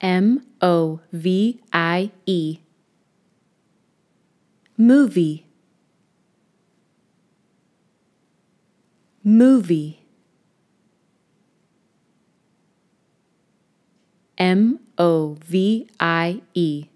M O V I E. Movie. Movie. M O V I E.